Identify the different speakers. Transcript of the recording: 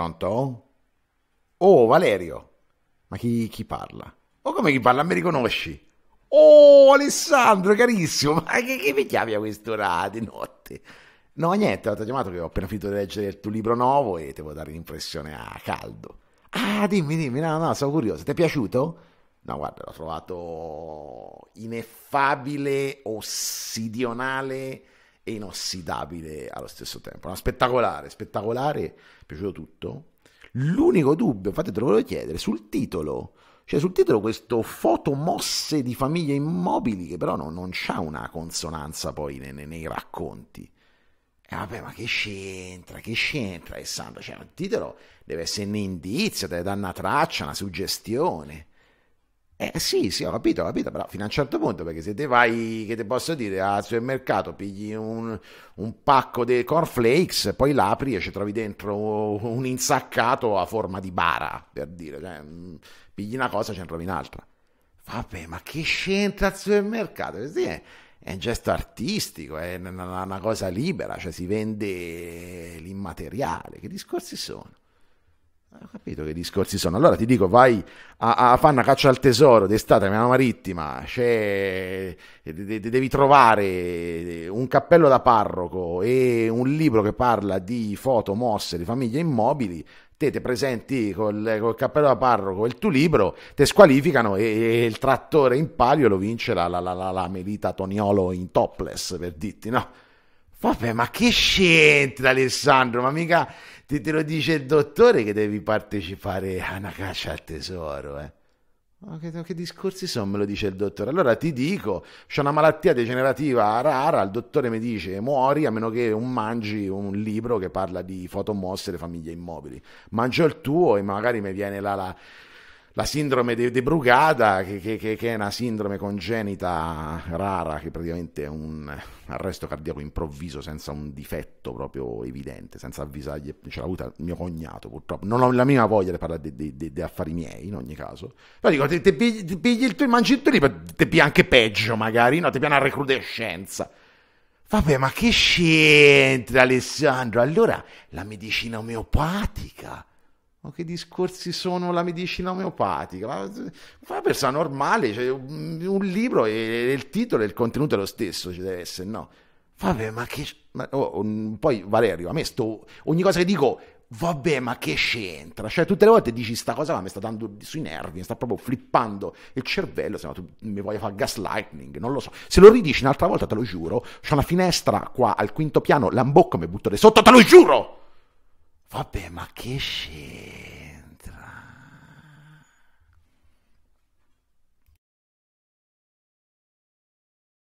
Speaker 1: Pronto? Oh, Valerio! Ma chi, chi parla? Oh, come chi parla? Mi riconosci? Oh, Alessandro, carissimo, ma che, che mi chiami a quest'ora di notte? No, niente, ti ho chiamato che ho appena finito di leggere il tuo libro nuovo e devo dare un'impressione a caldo. Ah, dimmi, dimmi, no, no, sono curioso, ti è piaciuto? No, guarda, l'ho trovato ineffabile, ossidionale e inossidabile allo stesso tempo. Una spettacolare, spettacolare, è piaciuto tutto. L'unico dubbio, infatti te lo volevo chiedere, sul titolo, cioè sul titolo questo foto mosse di famiglie immobili che però no, non c'ha una consonanza poi nei, nei, nei racconti. E eh, vabbè, ma che c'entra, che c'entra Alessandro? Cioè, il titolo deve essere un indizio, deve dare una traccia, una suggestione. Eh sì, sì, ho capito, ho capito, però fino a un certo punto, perché se te vai, che ti posso dire, al supermercato, pigli un, un pacco di cornflakes, poi l'apri e ci trovi dentro un insaccato a forma di bara, per dire, cioè, mm, pigli una cosa e ce ne trovi un'altra. Vabbè, ma che c'entra al supermercato? Sì, è, è, un gesto artistico, è una, una cosa libera, cioè si vende l'immateriale, che discorsi sono? Eh, ho capito che discorsi sono. Allora ti dico, vai a, a fare una caccia al tesoro d'estate a Milano Marittima, c'è, eh, de, de, devi trovare eh, un cappello da parroco e un libro che parla di foto mosse di famiglie immobili, te ti presenti col, col, cappello da parroco e il tuo libro, te squalificano e, e, il trattore in palio lo vince la, la, la, la, la Melita Toniolo in topless, per dirti, no? Vabbè, ma che c'entra Alessandro? Ma mica te, te, lo dice il dottore che devi partecipare a una caccia al tesoro, eh? Ma che, che discorsi sono, me lo dice il dottore. Allora ti dico, c'è una malattia degenerativa rara, il dottore mi dice muori a meno che non mangi un libro che parla di fotomosse e famiglie immobili. Mangio il tuo e magari mi viene la, la la sindrome di, di Brugada, che, che, che, è una sindrome congenita rara, che praticamente è un arresto cardiaco improvviso senza un difetto proprio evidente, senza avvisaglie. ce l'ha avuta mio cognato purtroppo, non ho la minima voglia di parlare di, affari miei in ogni caso, però dico, ti, ti, pigli, ti pigli il tuo mangito lì, ti pigli anche peggio magari, no, ti pigli una recrudescenza. Vabbè, ma che c'entra Alessandro? Allora la medicina omeopatica ma che discorsi sono la medicina omeopatica? Ma una persona normale, cioè, un libro e il titolo e il contenuto è lo stesso, ci deve essere, no? Vabbè, ma che... Ma, oh, poi Valerio, a me sto... Ogni cosa che dico, vabbè, ma che c'entra? Cioè, tutte le volte dici sta cosa qua, mi sta dando sui nervi, mi sta proprio flippando il cervello, se no tu mi vuoi fare gaslighting, non lo so. Se lo ridici un'altra volta, te lo giuro, c'è una finestra qua al quinto piano, l'ambocco mi butto sotto, te lo giuro! Vá bem, Maqueche.